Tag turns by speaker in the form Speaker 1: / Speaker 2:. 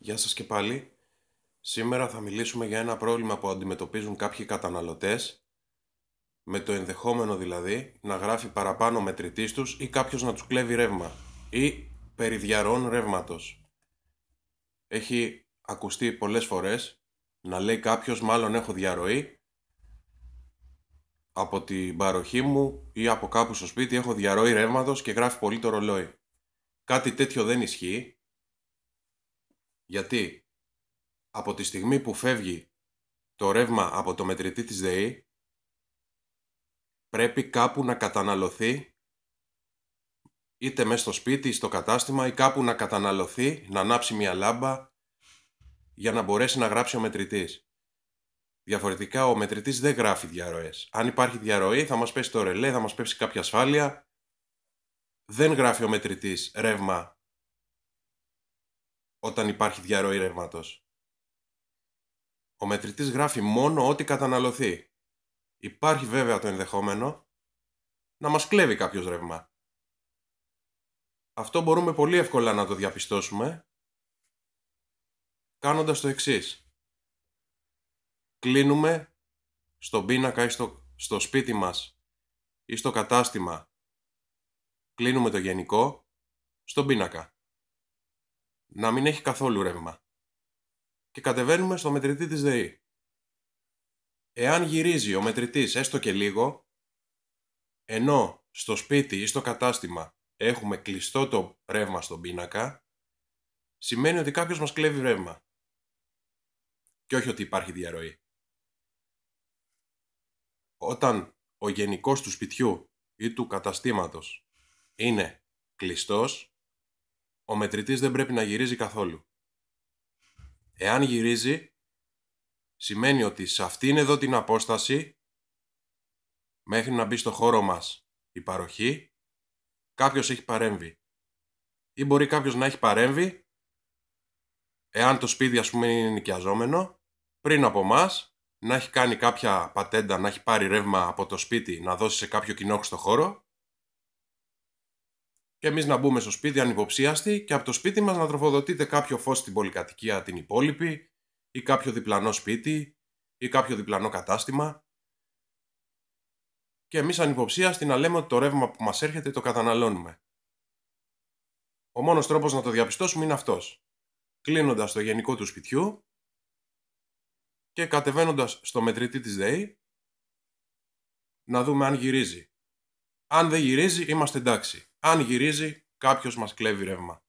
Speaker 1: Γεια σας και πάλι. Σήμερα θα μιλήσουμε για ένα πρόβλημα που αντιμετωπίζουν κάποιοι καταναλωτές, με το ενδεχόμενο δηλαδή να γράφει παραπάνω μετρητής τους ή κάποιος να τους κλέβει ρεύμα ή περιδιαρών ρεύματος. Έχει ακουστεί πολλές φορές να λέει κάποιος μάλλον έχω διαρροή από την παροχή μου ή από κάπου στο σπίτι έχω διαρροή ρεύματος και γράφει πολύ το ρολόι. Κάτι τέτοιο δεν ισχύει γιατί από τη στιγμή που φεύγει το ρεύμα από το μετρητή της ΔΕΗ πρέπει κάπου να καταναλωθεί είτε μέσα στο σπίτι, στο κατάστημα ή κάπου να καταναλωθεί, να ανάψει μια λάμπα για να μπορέσει να γράψει ο μετρητής. Διαφορετικά ο μετρητής δεν γράφει διαρροές. Αν υπάρχει διαρροή θα μας πέσει το ρελέ, θα μας πέσει κάποια ασφάλεια. Δεν γράφει ο μετρητής ρεύμα όταν υπάρχει διαρροή ρεύματος. Ο μετρητής γράφει μόνο ό,τι καταναλωθεί. Υπάρχει βέβαια το ενδεχόμενο να μας κλέβει κάποιος ρεύμα. Αυτό μπορούμε πολύ εύκολα να το διαπιστώσουμε κάνοντας το εξής. Κλείνουμε στον πίνακα ή στο, στο σπίτι μας ή στο κατάστημα. Κλείνουμε το γενικό στον πίνακα να μην έχει καθόλου ρεύμα. Και κατεβαίνουμε στο μετρητή της ΔΕΗ. Εάν γυρίζει ο μετρητής έστω και λίγο, ενώ στο σπίτι ή στο κατάστημα έχουμε κλειστό το ρεύμα στον πίνακα, σημαίνει ότι κάποιος μας κλέβει ρεύμα. Και όχι ότι υπάρχει διαρροή. Όταν ο γενικός του σπιτιού ή του καταστήματος είναι κλειστός, ο μετρητής δεν πρέπει να γυρίζει καθόλου. Εάν γυρίζει, σημαίνει ότι σε αυτήν εδώ την απόσταση, μέχρι να μπει στο χώρο μας η παροχή, κάποιος έχει παρέμβει. Ή μπορεί κάποιος να έχει παρέμβει, εάν το σπίτι ας πούμε είναι νοικιαζόμενο, πριν από μας να έχει κάνει κάποια πατέντα, να έχει πάρει ρεύμα από το σπίτι, να δώσει σε κάποιο κοινόχρηστο χώρο και εμείς να μπούμε στο σπίτι ανυποψίαστοι και από το σπίτι μας να τροφοδοτείτε κάποιο φως στην πολυκατοικία την υπόλοιπη ή κάποιο διπλανό σπίτι ή κάποιο διπλανό κατάστημα. Και εμείς ανυποψίαστοι να λέμε ότι το ρεύμα που μας έρχεται το καταναλώνουμε. Ο μόνος τρόπος να το διαπιστώσουμε είναι αυτός. Κλείνοντας το γενικό του σπιτιού και κατεβαίνοντας στο μετρητή της ΔΕΗ να δούμε αν γυρίζει. Αν δεν γυρίζει, είμαστε εντάξει αν γυρίζει κάποιος μας κλέβει ρεύμα.